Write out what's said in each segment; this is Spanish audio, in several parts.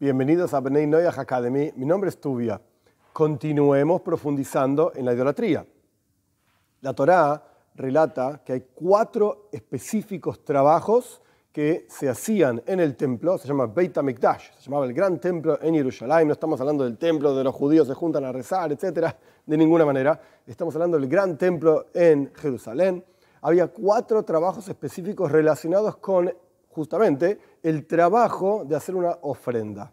Bienvenidos a Benay Noyah Academy. Mi nombre es Tubia. Continuemos profundizando en la idolatría. La Torá relata que hay cuatro específicos trabajos que se hacían en el templo, se llama Beit HaMikdash, se llamaba el gran templo en Jerusalén, no estamos hablando del templo de los judíos se juntan a rezar, etcétera, de ninguna manera, estamos hablando del gran templo en Jerusalén. Había cuatro trabajos específicos relacionados con justamente el trabajo de hacer una ofrenda.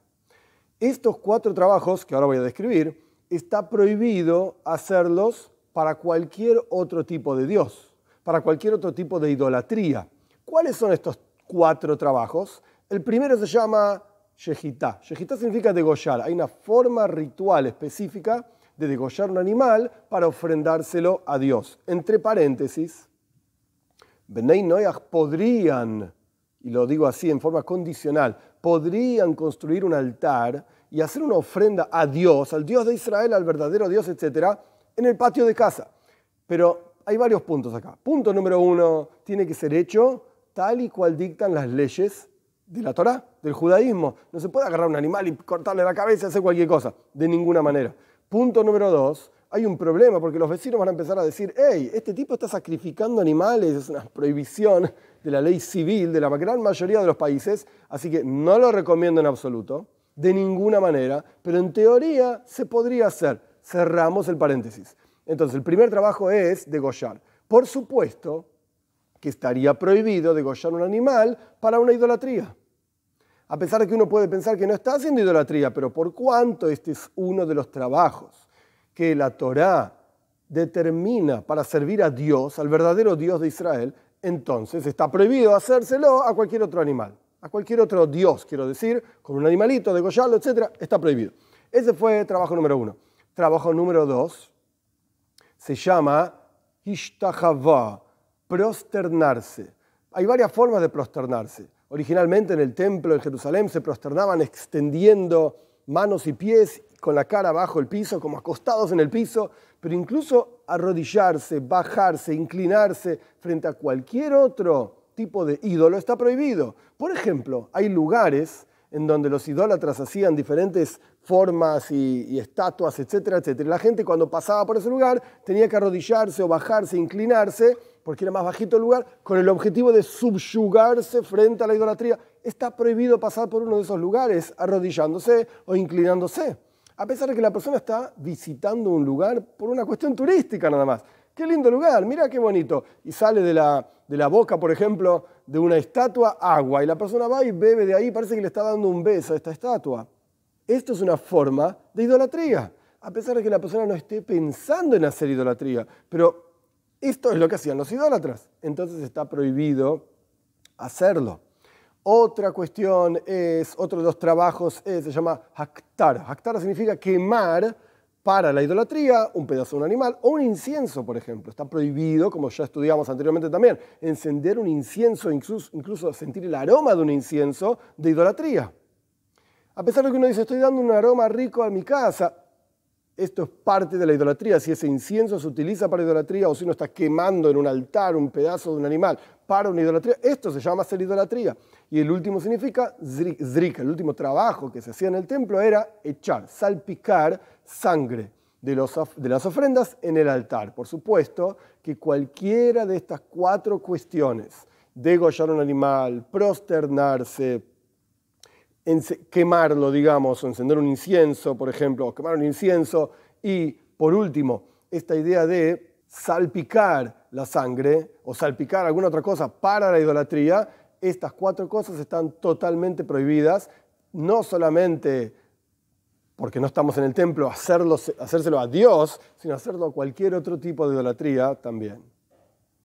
Estos cuatro trabajos que ahora voy a describir, está prohibido hacerlos para cualquier otro tipo de Dios, para cualquier otro tipo de idolatría. ¿Cuáles son estos cuatro trabajos? El primero se llama Yejitá. Yejitá significa degollar. Hay una forma ritual específica de degollar un animal para ofrendárselo a Dios. Entre paréntesis, Benei Noyach podrían y lo digo así en forma condicional, podrían construir un altar y hacer una ofrenda a Dios, al Dios de Israel, al verdadero Dios, etc., en el patio de casa. Pero hay varios puntos acá. Punto número uno, tiene que ser hecho tal y cual dictan las leyes de la Torá, del judaísmo. No se puede agarrar un animal y cortarle la cabeza y hacer cualquier cosa, de ninguna manera. Punto número dos, hay un problema porque los vecinos van a empezar a decir, hey, este tipo está sacrificando animales, es una prohibición de la ley civil de la gran mayoría de los países, así que no lo recomiendo en absoluto, de ninguna manera, pero en teoría se podría hacer. Cerramos el paréntesis. Entonces, el primer trabajo es degollar. Por supuesto que estaría prohibido degollar un animal para una idolatría. A pesar de que uno puede pensar que no está haciendo idolatría, pero por cuánto este es uno de los trabajos que la Torá determina para servir a Dios, al verdadero Dios de Israel, entonces está prohibido hacérselo a cualquier otro animal, a cualquier otro Dios, quiero decir, con un animalito, de degollarlo, etc. Está prohibido. Ese fue trabajo número uno. Trabajo número dos se llama Ishtahavá, prosternarse. Hay varias formas de prosternarse. Originalmente en el templo de Jerusalén se prosternaban extendiendo manos y pies con la cara bajo el piso, como acostados en el piso, pero incluso arrodillarse, bajarse, inclinarse frente a cualquier otro tipo de ídolo está prohibido. Por ejemplo, hay lugares en donde los idólatras hacían diferentes formas y, y, estatuas, etcétera, etcétera. La gente cuando pasaba por ese lugar tenía que arrodillarse o bajarse, inclinarse, porque era más bajito el lugar, con el objetivo de subyugarse frente a la idolatría. Está prohibido pasar por uno de esos lugares arrodillándose o inclinándose a pesar de que la persona está visitando un lugar por una cuestión turística nada más. Qué lindo lugar, mira qué bonito. Y sale de la, de la boca, por ejemplo, de una estatua agua y la persona va y bebe de ahí, parece que le está dando un beso a esta estatua. Esto es una forma de idolatría, a pesar de que la persona no esté pensando en hacer idolatría, pero esto es lo que hacían los idólatras, entonces está prohibido hacerlo. Otra cuestión es, otro de los trabajos se llama haktar. Haktar significa quemar para la idolatría un pedazo de un animal o un incienso, por ejemplo. Está prohibido, como ya estudiamos anteriormente también, encender un incienso, incluso sentir el aroma de un incienso de idolatría. A pesar de que uno dice, estoy dando un aroma rico a mi casa, esto es parte de la idolatría, si ese incienso se utiliza para idolatría o si uno está quemando en un altar un pedazo de un animal para una idolatría, esto se llama ser idolatría. Y el último significa zrika, el último trabajo que se hacía en el templo era echar, salpicar sangre de, los, de las ofrendas en el altar. Por supuesto que cualquiera de estas cuatro cuestiones, degollar un animal, prosternarse, quemarlo, digamos, o encender un incienso, por ejemplo, o quemar un incienso. Y por último, esta idea de salpicar la sangre o salpicar alguna otra cosa para la idolatría, estas cuatro cosas están totalmente prohibidas, no solamente porque no estamos en el templo, hacerlo, hacérselo a Dios, sino hacerlo a cualquier otro tipo de idolatría también.